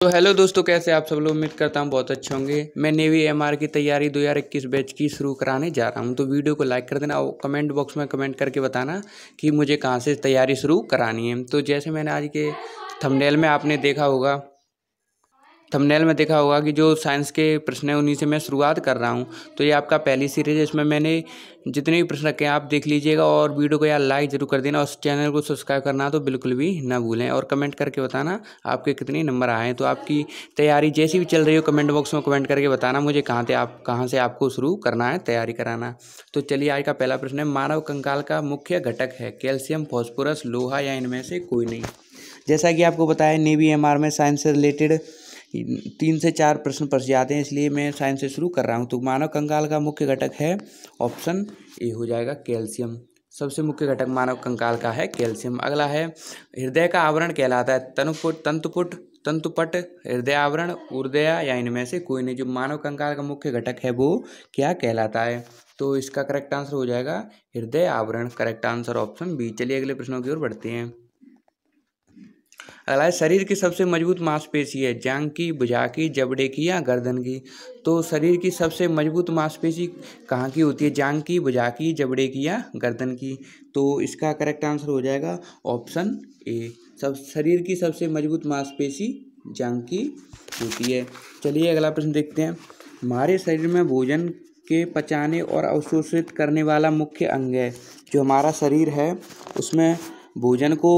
तो हेलो दोस्तों कैसे आप सब लोग उम्मीद करता हूँ बहुत अच्छे होंगे मैं नेवी एमआर की तैयारी दो हज़ार इक्कीस बैच की शुरू कराने जा रहा हूँ तो वीडियो को लाइक कर देना और कमेंट बॉक्स में कमेंट करके बताना कि मुझे कहाँ से तैयारी शुरू करानी है तो जैसे मैंने आज के थंबनेल में आपने देखा होगा थंबनेल में देखा होगा कि जो साइंस के प्रश्न हैं उन्हीं से मैं शुरुआत कर रहा हूँ तो ये आपका पहली सीरीज है इसमें मैंने जितने भी प्रश्न रखे हैं आप देख लीजिएगा और वीडियो को यार लाइक जरूर कर देना और चैनल को सब्सक्राइब करना तो बिल्कुल भी ना भूलें और कमेंट करके बताना आपके कितने नंबर आए हैं तो आपकी तैयारी जैसी भी चल रही हो कमेंट बॉक्स में कमेंट करके बताना मुझे कहाँ से आप कहाँ से आपको शुरू करना है तैयारी कराना तो चलिए आज का पहला प्रश्न है मानव कंकाल का मुख्य घटक है कैल्शियम फॉस्फोरस लोहा या इनमें से कोई नहीं जैसा कि आपको बताया नेवी एम में साइंस से रिलेटेड तीन से चार प्रश्न पर जाते हैं इसलिए मैं साइंस से शुरू कर रहा हूँ तो मानव कंकाल का मुख्य घटक है ऑप्शन ए हो जाएगा कैल्शियम सबसे मुख्य घटक मानव कंकाल का है कैल्शियम अगला है हृदय का आवरण कहलाता है तनुपुट तंतुपुट तंतुपट हृदय आवरण उर्दया या इनमें से कोई नहीं जो मानव कंकाल का मुख्य घटक है वो क्या कहलाता है तो इसका करेक्ट आंसर हो जाएगा हृदय आवरण करेक्ट आंसर ऑप्शन बी चलिए अगले प्रश्नों की ओर बढ़ते हैं अगला है शरीर की सबसे मजबूत मांसपेशी है जांग की भुजा की जबड़े की या गर्दन की तो शरीर की सबसे मजबूत मांसपेशी कहाँ की होती है जांग की भुजा की जबड़े की या गर्दन की तो इसका करेक्ट आंसर हो जाएगा ऑप्शन ए सब शरीर की सबसे मजबूत मांसपेशी जांग की होती है चलिए अगला प्रश्न देखते हैं हमारे शरीर में भोजन के पचाने और अवशोषित करने वाला मुख्य अंग है जो हमारा शरीर है उसमें भोजन को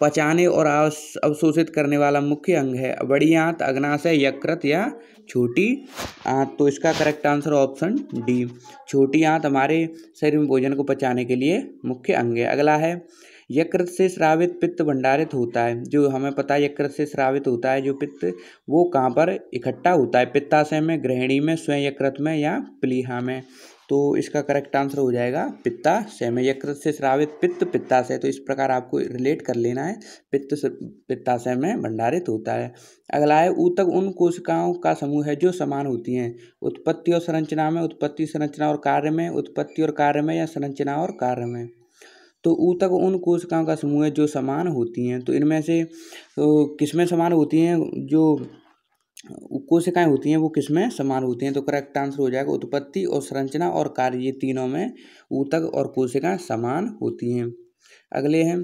पचाने और अवशोषित करने वाला मुख्य अंग है बड़ी आंत अग्नाशय यकृत या छोटी आंत तो इसका करेक्ट आंसर ऑप्शन डी छोटी आंत हमारे शरीर में भोजन को पचाने के लिए मुख्य अंग है अगला है यकृत से श्रावित पित्त भंडारित होता है जो हमें पता है यकृत से श्रावित होता है जो पित्त वो कहाँ पर इकट्ठा होता है पित्ताशय में गृहिणी में स्वयं यकृत में या प्लीहा में तो इसका करेक्ट आंसर हो जाएगा पित्ता में यकृत से श्रावित पित्त पित्ताशय तो इस प्रकार आपको रिलेट कर लेना है पित्त पित्ताशय में भंडारित होता है अगला है ऊतक उन कोशिकाओं का समूह है जो समान होती हैं उत्पत्ति और संरचना में उत्पत्ति संरचना और कार्य में उत्पत्ति और कार्य में या संरचना और कार्य में तो ऊतक उन कोशिकाओं का समूह है जो समान होती हैं तो इनमें से तो किसमें समान होती हैं जो कोशिकाएं होती हैं वो किसमें समान होती हैं तो करेक्ट आंसर हो जाएगा उत्पत्ति और संरचना और कार्य ये तीनों में ऊतक और कोशिकाएं समान होती हैं अगले हैं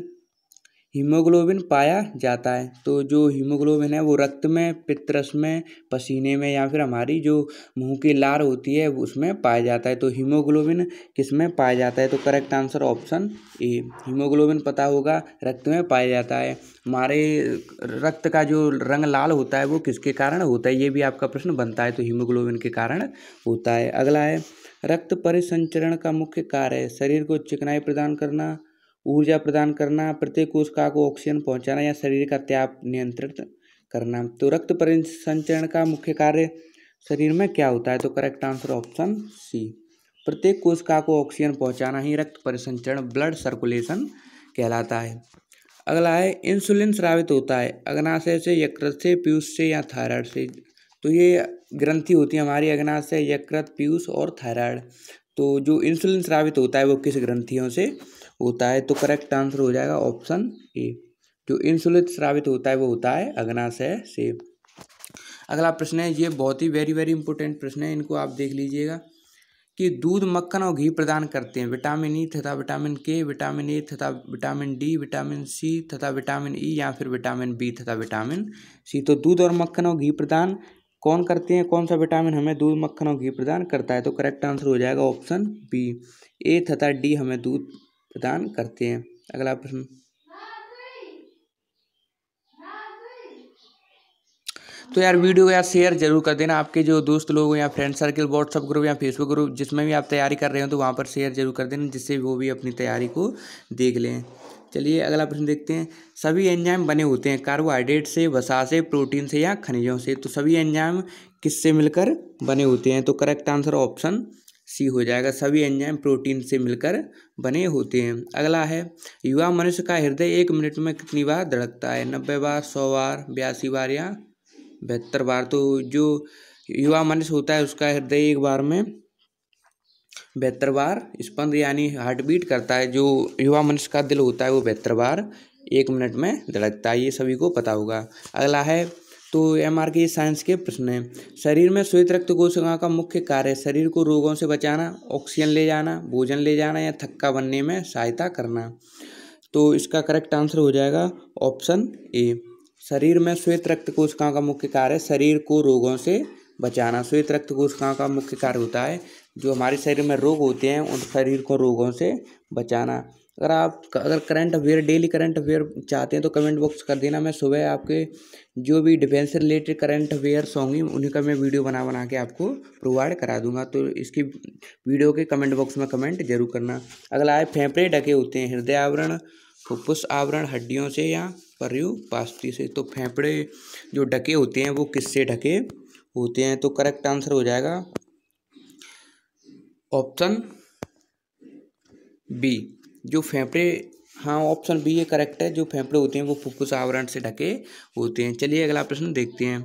हीमोग्लोबिन पाया जाता है तो जो हीमोग्लोबिन है वो रक्त में पितरस में पसीने में या फिर हमारी जो मुँह की लार होती है उसमें पाया जाता है तो हीमोग्लोबिन किस में पाया जाता है तो correct answer option A hemoglobin पता होगा रक्त में पाया जाता है हमारे रक्त का जो रंग लाल होता है वो किसके कारण होता है ये भी आपका प्रश्न बनता है तो हीमोग्लोबिन के कारण होता है अगला है रक्त परिसंचरण का मुख्य कार्य शरीर को चिकनाई प्रदान करना ऊर्जा प्रदान करना प्रत्येक कोशिका को ऑक्सीजन पहुंचाना या शरीर का त्याप नियंत्रित करना तो रक्त परिसंचरण का मुख्य कार्य शरीर में क्या होता है तो करेक्ट आंसर ऑप्शन सी प्रत्येक कोशिका को ऑक्सीजन पहुंचाना ही रक्त परिसंचरण ब्लड सर्कुलेशन कहलाता है अगला है इंसुलिन स्रावित होता है अग्नाशय से यकृत से पीयूष से या थायराइड से तो ये ग्रंथि होती है हमारी अग्नाशय यकृत पीयूष और थायराइड तो जो इंसुलिन स्रावित होता है वो किस ग्रंथियों से होता है तो करेक्ट आंसर हो जाएगा ऑप्शन ए जो इंसुलिन स्रावित होता है वो होता है अग्नाशय से अगला प्रश्न है ये बहुत ही वेरी वेरी इंपॉर्टेंट प्रश्न है इनको आप देख लीजिएगा कि दूध मक्खन और घी प्रदान करते हैं विटामिन ई e तथा विटामिन के विटामिन ए तथा विटामिन डी विटामिन सी तथा विटामिन ई e, या फिर विटामिन बी तथा विटामिन सी तो दूध और मक्खन और घी प्रदान कौन करती हैं कौन सा विटामिन हमें दूध मक्खन और घी प्रदान करता है तो करेक्ट आंसर हो जाएगा ऑप्शन बी ए तथा डी हमें दूध प्रदान करते हैं अगला प्रश्न तो यार वीडियो यार शेयर जरूर कर देना आपके जो दोस्त लोग या फ्रेंड सर्कल व्हाट्सअप ग्रुप या फेसबुक ग्रुप जिसमें भी आप तैयारी कर रहे हो तो वहाँ पर शेयर जरूर कर देना जिससे वो भी अपनी तैयारी को देख लें चलिए अगला प्रश्न देखते हैं सभी एंजाइम बने होते हैं कार्बोहाइड्रेट से वसा से प्रोटीन से या खनिजों से तो सभी एंजाइम किससे मिलकर बने होते हैं तो करेक्ट आंसर ऑप्शन सी हो जाएगा सभी एंजाइम प्रोटीन से मिलकर बने होते हैं अगला है युवा मनुष्य का हृदय एक मिनट में कितनी बार धड़कता है नब्बे बार सौ बार बयासी बार या बहत्तर बार तो जो युवा मनुष्य होता है उसका हृदय एक बार में बेहतर बार स्पंद यानी हार्ट बीट करता है जो युवा मनुष्य का दिल होता है वो बेहतर बार एक मिनट में धड़कता है ये सभी को पता होगा अगला है तो एम आर के साइंस के प्रश्न हैं शरीर में श्वेत रक्त कोशिका का मुख्य कार्य शरीर को रोगों से बचाना ऑक्सीजन ले जाना भोजन ले जाना या थक्का बनने में सहायता करना तो इसका करेक्ट आंसर हो जाएगा ऑप्शन ए शरीर में श्वेत रक्त कोशिका का मुख्य कार्य शरीर को रोगों से बचाना श्वेत रक्त कोशिकाओं का मुख्य कार्य होता है जो हमारे शरीर में रोग होते हैं उन शरीर को रोगों से बचाना अगर आप अगर current affair daily current affair चाहते हैं तो कमेंट बॉक्स कर देना मैं सुबह आपके जो भी डिफेंस से रिलेटेड करंट अफेयर्स होंगी उन्हीं का मैं वीडियो बना बना के आपको प्रोवाइड करा दूंगा तो इसकी वीडियो के कमेंट बॉक्स में कमेंट जरूर करना अगला है फेफड़े ढके होते हैं हृदय आवरण फुप्पुस आवरण हड्डियों से या पर्यू पास्ती से तो फेफड़े जो ढके होते हैं वो किससे ढके होते हैं तो करेक्ट आंसर हो जाएगा ऑप्शन बी जो फेफड़े हाँ ऑप्शन बी ये करेक्ट है जो फेफड़े होते हैं वो फुफ्फुस आवरण से ढके होते हैं चलिए अगला प्रश्न देखते हैं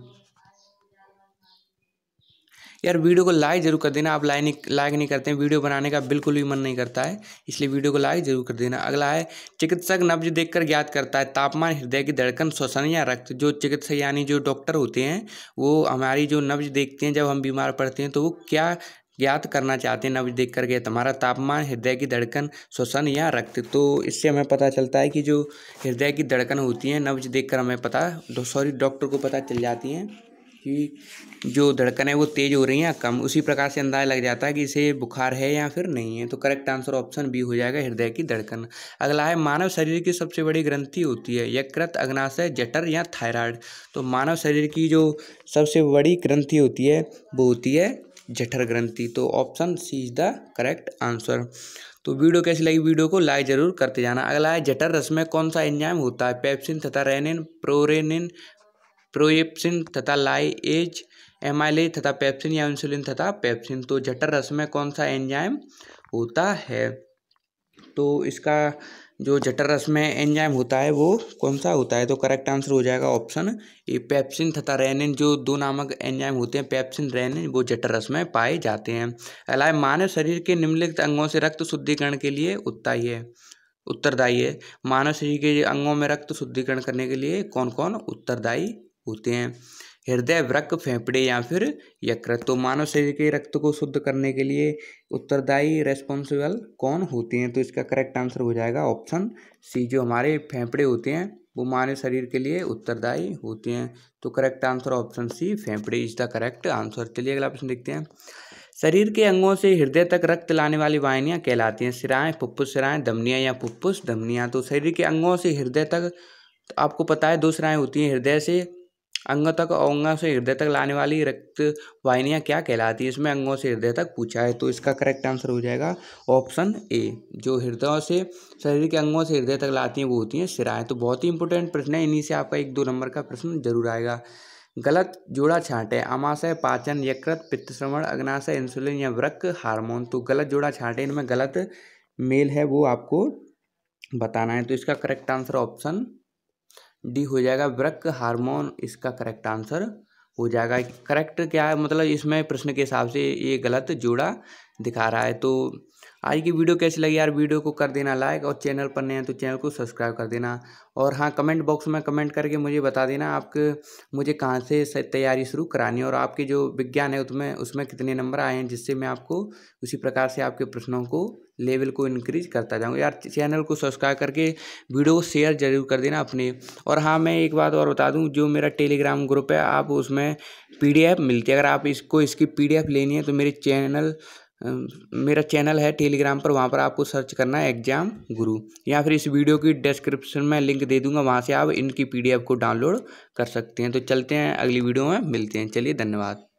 यार वीडियो को लाइक ज़रूर कर देना आप लाइक नहीं लाइक नहीं करते हैं वीडियो बनाने का बिल्कुल भी मन नहीं करता है इसलिए वीडियो को लाइक ज़रूर कर देना अगला है चिकित्सक नब्ज देखकर ज्ञात करता है तापमान हृदय की धड़कन श्वसन या रक्त जो चिकित्सक यानी जो डॉक्टर होते हैं वो हमारी जो नब्ज देखते हैं जब हम बीमार पड़ते हैं तो वो क्या ज्ञात करना चाहते हैं नब्ज देख करके तुम्हारा तापमान हृदय की धड़कन श्वसन या रक्त तो इससे हमें पता चलता है कि जो हृदय की धड़कन होती है नब्ज देखकर हमें पता तो सॉरी डॉक्टर को पता चल जाती है कि जो धड़कन है वो तेज़ हो रही है या कम उसी प्रकार से अंदाज़ा लग जाता है कि इसे बुखार है या फिर नहीं है तो करेक्ट आंसर ऑप्शन बी हो जाएगा हृदय की धड़कन अगला है मानव शरीर की सबसे बड़ी ग्रंथि होती है यकृत अग्नाशय जठर या थायराइड तो मानव शरीर की जो सबसे बड़ी ग्रंथि होती है वो होती है जठर ग्रंथि तो option C is the correct answer तो वीडियो कैसी लगी वीडियो को लाइक जरूर करते जाना अगला है जठर रस में कौन सा एंजाइम होता है पेप्सिन तथा रेनिन प्रोरेनिन प्रोएप्सिन तथा लाई लाइएज एमाइलेज तथा पेप्सिन या इंसुलिन तथा पेप्सिन तो जटर रस में कौन सा एंजाइम होता है तो इसका जो जटर रस में एंजाइम होता है वो कौन सा होता है तो करेक्ट आंसर हो जाएगा ऑप्शन ए पेप्सिन तथा रेनिन जो दो नामक एंजाइम होते हैं पेप्सिन रेनिन वो जटर रस में पाए जाते हैं अलाय मानव शरीर के निम्नलिखित अंगों से रक्त शुद्धिकरण के लिए उत्ताही है उत्तरदायी है मानव शरीर के अंगों में रक्त शुद्धिकरण करने के लिए कौन कौन उत्तरदायी होते हैं हृदय वृक फेफड़े या फिर यकृत तो मानव शरीर के रक्त को शुद्ध करने के लिए उत्तरदायी रेस्पॉन्सिबल कौन होते हैं तो इसका करेक्ट आंसर हो जाएगा ऑप्शन सी जो हमारे फेफड़े होते हैं वो मानव शरीर के लिए उत्तरदायी होते हैं तो करेक्ट आंसर ऑप्शन सी फेफड़े इज द करेक्ट आंसर चलिए अगला प्रश्न देखते हैं शरीर के अंगों से हृदय तक रक्त लाने वाली वाहिनियाँ कहलाती हैं सिराएँ पुप्पुस सिराएँ धमनियाँ या पुप्पुस धमनियाँ तो शरीर के अंगों से हृदय तक तो आपको पता है दो सिराएँ होती हैं हृदय से अंगों तक अंगों से हृदय तक लाने वाली रक्त वाहिनियाँ क्या कहलाती है इसमें अंगों से हृदय तक पूछा है तो इसका करेक्ट आंसर हो जाएगा ऑप्शन ए जो हृदयों से शरीर के अंगों से हृदय तक लाती हैं वो होती हैं सिराएँ तो बहुत ही इंपॉर्टेंट प्रश्न है इन्हीं से आपका एक दो नंबर का प्रश्न जरूर आएगा गलत जोड़ा छांटे अमाशय पाचन यकृत पित्तश्रवण अग्नाशय इंसुलिन या व्रक हार्मोन तो गलत जोड़ा छांटे इनमें गलत मेल है वो आपको बताना है तो इसका करेक्ट आंसर ऑप्शन डी हो जाएगा ब्रक हार्मोन इसका करेक्ट आंसर हो जाएगा करेक्ट क्या है मतलब इसमें प्रश्न के हिसाब से ये गलत जोड़ा दिखा रहा है तो आज की वीडियो कैसी लगी यार वीडियो को कर देना लाइक और चैनल पर नए हैं तो चैनल को सब्सक्राइब कर देना और हाँ कमेंट बॉक्स में कमेंट करके मुझे बता देना आपके मुझे कहाँ से तैयारी शुरू करानी है और आपके जो विज्ञान है उसमें उसमें कितने नंबर आए हैं जिससे मैं आपको उसी प्रकार से आपके प्रश्नों को लेवल को इंक्रीज करता जाऊँगा यार चैनल को सब्सक्राइब करके वीडियो को शेयर जरूर कर देना अपने और हाँ मैं एक बात और बता दूँ जो मेरा टेलीग्राम ग्रुप है आप उसमें पी मिलती है अगर आप इसको इसकी पी लेनी है तो मेरे चैनल मेरा चैनल है टेलीग्राम पर वहाँ पर आपको सर्च करना है एग्जाम गुरु या फिर इस वीडियो की डिस्क्रिप्शन में लिंक दे दूंगा वहाँ से आप इनकी पीडीएफ को डाउनलोड कर सकते हैं तो चलते हैं अगली वीडियो में मिलते हैं चलिए धन्यवाद